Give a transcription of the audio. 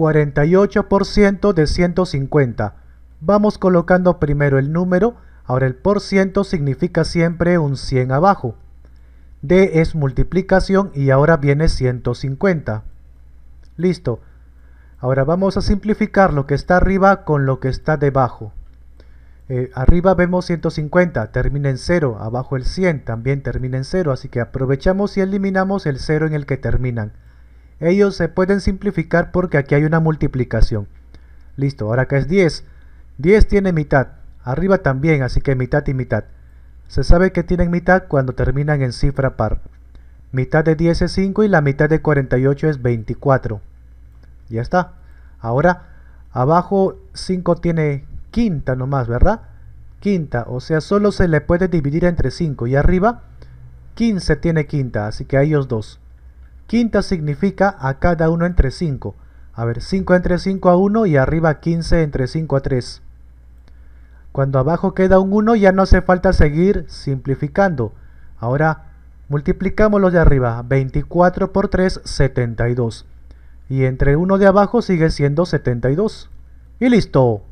48% de 150. Vamos colocando primero el número, ahora el por ciento significa siempre un 100 abajo. D es multiplicación y ahora viene 150. Listo. Ahora vamos a simplificar lo que está arriba con lo que está debajo. Eh, arriba vemos 150, termina en 0, abajo el 100 también termina en 0, así que aprovechamos y eliminamos el 0 en el que terminan. Ellos se pueden simplificar porque aquí hay una multiplicación. Listo, ahora acá es 10. 10 tiene mitad, arriba también, así que mitad y mitad. Se sabe que tienen mitad cuando terminan en cifra par. Mitad de 10 es 5 y la mitad de 48 es 24. Ya está. Ahora, abajo 5 tiene quinta nomás, ¿verdad? Quinta, o sea, solo se le puede dividir entre 5 y arriba 15 tiene quinta, así que a ellos dos. Quinta significa a cada uno entre 5. A ver, 5 entre 5 a 1 y arriba 15 entre 5 a 3. Cuando abajo queda un 1 ya no hace falta seguir simplificando. Ahora multiplicamos los de arriba. 24 por 3, 72. Y entre 1 de abajo sigue siendo 72. Y listo.